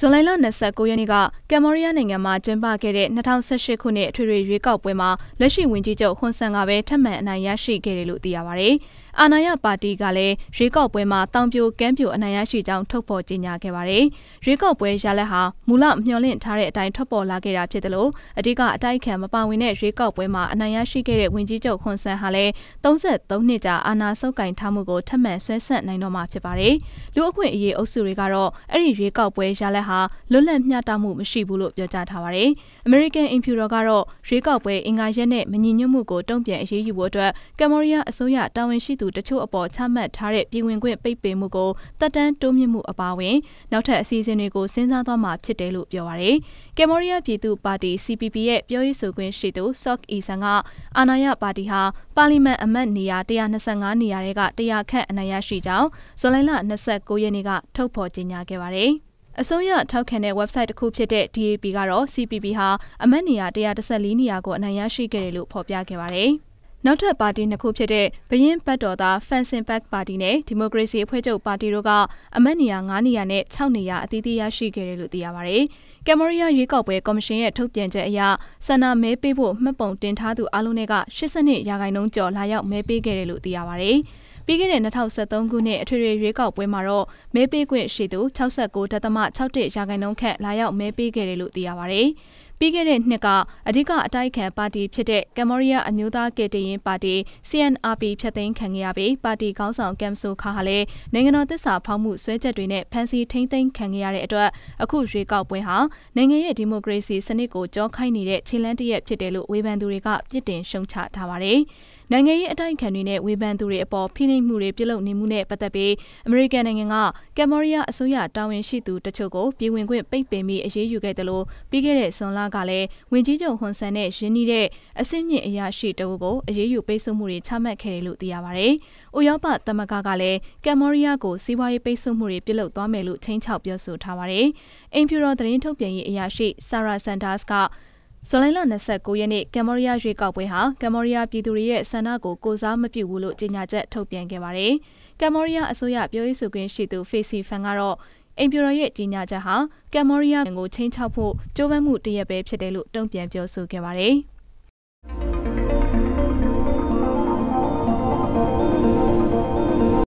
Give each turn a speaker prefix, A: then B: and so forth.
A: ဇွန်လ29ရက်နေ့ကကမ်မောရီးယားနိုင်ငံမှာကျင်းပခဲ့တဲ့2018ခုနှစ်အထွေထွေရွေးကောက်ပွဲမှာလက်ရှိဝန်ကြီးချုပ်ဟွန်ဆန်ကပဲထပ်မံအနိုင်ရရှိခဲ့တယ်လို့သိရပါဗျ။အာဏာရပါတီကလည်းရွေးကောက်ပွဲမှာတောင်ပြိုကမ်းပြိုအနိုင်ရရှိကြောင်းထုတ်ဖော်ကြေညာခဲ့ပါတယ်။ရွေးကောက်ပွဲရလဒ်ဟာမူလမျှော်လင့်ထားတဲ့အတိုင်းထွက်ပေါ်လာခဲ့တာဖြစ်တယ်လို့အဓိကအတိုက်ခံမပါဝင်တဲ့ရွေးကောက်ပွဲမှာအနိုင်ရရှိခဲ့တဲ့ဝန်ကြီးချုပ်ဟွန်ဆန်ဟာလည်း33နှစ်ကြာအာဏာဆုပ်ကိုင်ထားမှုကိုထပ်မံဆွဲဆန့်နိုင်တော့မှာဖြစ်ပါတယ်။လူအခွင့်အရေးအုပ်စုတွေကတော့အဲ့ဒီရွေးကောက်ပွဲရလဒ်ချက်ဟာလွတ်လပ်မျှတမှုမရှိဘူးလို့ပြောကြားထားပါတယ်။ American Imperial ကတော့ရွေးကောက်ပွဲအင်္ဂါရက်နဲ့မညီညွတ်မှုကိုတုံ့ပြန်အရေးယူဖို့အတွက်ကမ္ဘောဒီးယားအစိုးရတာဝန်ရှိသူတချို့အပေါ်ချမှတ်ထားတဲ့ပြည်ဝင်ခွင့်ပိတ်ပင်မှုကိုတက်တန်းတိုးမြင့်မှုအပါအဝင်နောက်ထပ်အစီအစဉ်တွေကိုစဉ်းစားသွားမှာဖြစ်တယ်လို့ပြောပါတယ်။ကမ္ဘောဒီးယားပြည်သူ့ပါတီ CPP ရဲ့ပြောရေးဆိုခွင့်ရှိသူ Sok Isan ကအာဏာရပါတီဟာပါလီမန်အမတ်နေရာ125နေရာတွေက100ခန့်အနိုင်ရရှိကြောင်းဇွန်လ29ရက်နေ့ကထုတ်ဖော်ကြေညာခဲ့ပါတယ်။အစိုးရထောက်ခံတဲ့ website တစ်ခုဖြစ်တဲ့ DAP ကတော့ CPP ဟာအမတ်နေရာ114နေရာကိုအနိုင်ရရှိခဲ့တယ်လို့ဖော်ပြခဲ့ပါတယ်။နောက်ထပ်ပါတီနှစ်ခုဖြစ်တဲ့ဘရင်ဘတ်တော်သားဖန်စင်ဘတ်ပါတီနဲ့ဒီမိုကရေစီအဖွဲ့ချုပ်ပါတီတို့ကအမတ်နေရာ9နေရာနဲ့6နေရာအသီးသီးရရှိခဲ့တယ်လို့သိရပါဗျ။ကမ်မောရီးယားရွေးကောက်ပွဲကော်မရှင်ရဲ့ထုတ်ပြန်ချက်အရဆန္ဒမဲပေးဖို့မှတ်ပုံတင်ထားသူအလုံးတွေက82ရာခိုင်နှုန်းကျော်လာရောက်မဲပေးခဲ့တယ်လို့သိရပါဗျ။ပြီးခဲ့တဲ့2023ခုနှစ်အထွေထွေရွေးကောက်ပွဲမှာတော့မဲပေးခွင့်ရှိသူ69.61ရာခိုင်နှုန်းခန့်လာရောက်မဲပေးခဲ့တယ်လို့သိရပါဗျ။ပြီးခဲ့တဲ့နှစ်ကအဓိကအတိုက်ခံပါတီဖြစ်တဲ့ကမ္ဘောဒီးယားအမျိုးသားကယ်တင်ရေးပါတီ CNRP ဖျက်သိမ်းခံရပြီးပါတီခေါင်းဆောင်ကမ်ဆိုခါဟာလည်းနိုင်ငံတော်သစ္စာဖောက်မှုဆွဲချက်တွေနဲ့ဖမ်းဆီးထိန်းသိမ်းခံရတဲ့အတွက်အခုရွေးကောက်ပွဲဟာနိုင်ငံရဲ့ဒီမိုကရေစီစနစ်ကိုကြောခိုင်းနေတဲ့ခြေလှမ်းတစ်ရက်ဖြစ်တယ်လို့ဝေဖန်သူတွေကပြစ်တင်ရှုံချထားပါတယ်။နိုင်ငံရေးအတိုက်အခံတွေနဲ့ဝေဖန်သူတွေအပေါ်ဖိနှိပ်မှုတွေပြုလုပ်နေမှုနဲ့ပတ်သက်ပြီးအမေရိကန်နိုင်ငံကကမ်ဘောဒီးယားအစိုးရတာဝန်ရှိသူတချို့ကိုပြည်ဝင်ခွင့်ပိတ်ပင်ပြီးအရေးယူခဲ့တယ်လို့ပြီးခဲ့တဲ့ဇွန်လကလည်းဝင်ကြီးချုပ်ဟွန်ဆန်နဲ့ရင်းနှီးတဲ့အဆင့်မြင့်အရာရှိတအုပ်ကိုအရေးယူပိတ်ဆို့မှုတွေချမှတ်ခဲ့တယ်လို့သိရပါဗျ။ဥရောပသမဂ္ဂကလည်းကမ်ဘောဒီးယားကိုစီးပွားရေးပိတ်ဆို့မှုတွေပြုလုပ်သွားမယ်လို့ချိန်ချောက်ပြောဆိုထားပါတယ်။အင်ဖြူတော်သတင်းထုတ်ပြန်ရေးအရာရှိဆာရာဆန်ဒါစ်ကဇူလိုင်လ29ရက်နေ့ကမ်မောရီးယားရွေးကောက်ပွဲဟာကမ်မောရီးယားပြည်သူတွေရဲ့ဆန္ဒကိုကိုစားမပြုဘူးလို့ကြေညာချက်ထုတ်ပြန်ခဲ့ပါတယ်။ကမ်မောရီးယားအစိုးရပြောရေးဆိုခွင့်ရှိသူ Facy Fan ကတော့အင်ပြိုရရဲ့ကြေညာချက်ဟာကမ်မောရီးယားကိုချင်းချောက်ဖို့ကြိုးပမ်းမှုတစ်ရက်ပဲဖြစ်တယ်လို့တုံ့ပြန်ပြောဆိုခဲ့ပါတယ်။